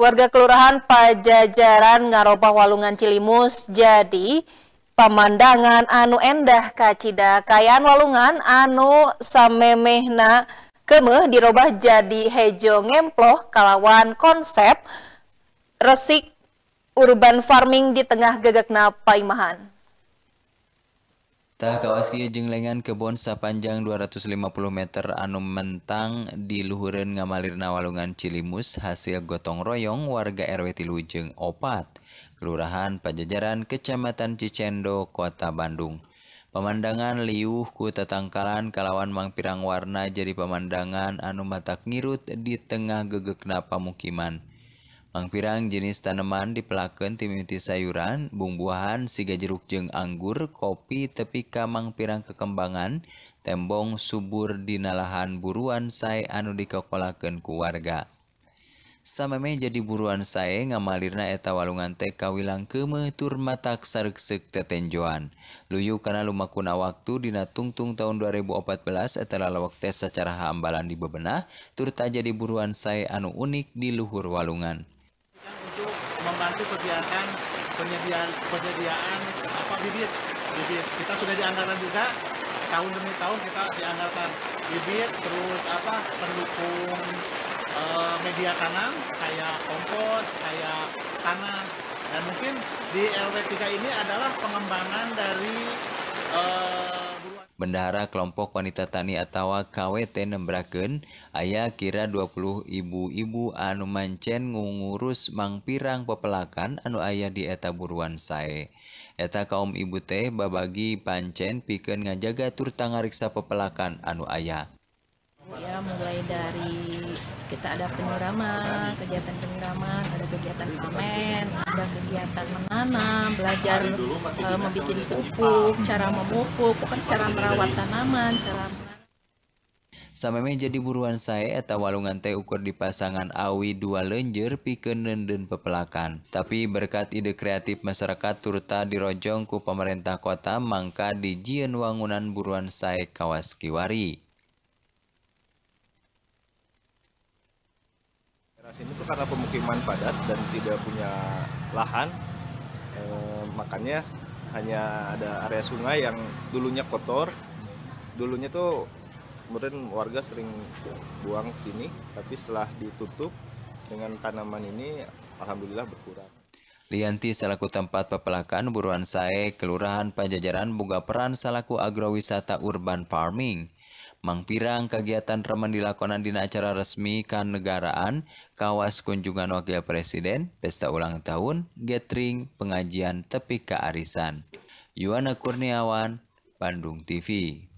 Warga Kelurahan Pajajaran Ngarobah Walungan Cilimus jadi pemandangan anu endah kacida kayaan walungan anu samemehna kemeh dirobah jadi hejo ngemploh kalawan konsep resik urban farming di tengah napai paimahan. Tah kawaski jeung lengan kebon sapanjang 250 meter anu mentang di ngamalir ngamalirna walungan Cilimus hasil gotong royong warga RW Tilujeng opat, Kelurahan Pajajaran, Kecamatan Cicendo, Kota Bandung. Pemandangan liuh ku tatangkalan kalawan mangpirang warna jadi pemandangan anu matak ngirut di tengah gegekna pamukiman. Mang pirang jenis tanaman di pelaken Timiti sayuran, bumbuhan, siga jerukjeng anggur, kopi tepi kamang pirang kekembangan, tembong subur dialahan buruan saya anu di kepalaken keluarga. Sameme jadi buruan sayae ngamalna eta walungan TKWlangke metur matatak sarsek Tetenjoan. Luyu karena Lumakuna waktudina tungtung tahun 2014wak secara hambalan di bebenah, turta jadi buruan saya anu unik di Luhurwalungan. membantu kegiatan penyediaan penyediaan apa bibit bibit kita sudah dianggarkan juga tahun demi tahun kita dianggarkan bibit terus apa pendukung e, media tanam kayak kompos kayak tanah dan mungkin di LW3 ini adalah pengembangan dari e, Benara kelompok wanita tani atawa KWT nembraken ayah kira 20 ibu-ibu anu mancen ngugurus mangng pirang pepelakan anu ayah di eta buruan saya eta kaum ibu teh babagi pancen piken ngajaga turta ngariksa pepelakan anu ayah mulai dari kita ada penyirama, kegiatan penyirama, ada kegiatan pamen, ada kegiatan menanam, belajar uh, membuat pupuk, cara memupuk, bukan cara merawat tanaman, cara Samemeh jadi buruan saya eta walungan teh ukur di pasangan awi dua lenjer pikeun nenden pepelakan. Tapi berkat ide kreatif masyarakat turta dirojong ku pemerintah kota mangka dijieun wangunan buruan saya kawas kiwari. sini tuh karena pemukiman padat dan tidak punya lahan, eh, makanya hanya ada area sungai yang dulunya kotor, dulunya tuh kemudian warga sering buang ke sini, tapi setelah ditutup dengan tanaman ini, alhamdulillah berkurang. Lianti selaku tempat pepelakan buruan sae, Kelurahan Pajajaran buka peran selaku agrowisata urban farming. Mangpirang kegiatan remen dilakonan di acara resmi kanegaraan, kawas kunjungan wakil presiden, pesta ulang tahun, gathering, pengajian tepi kearisan. Yuana Kurniawan, Bandung TV.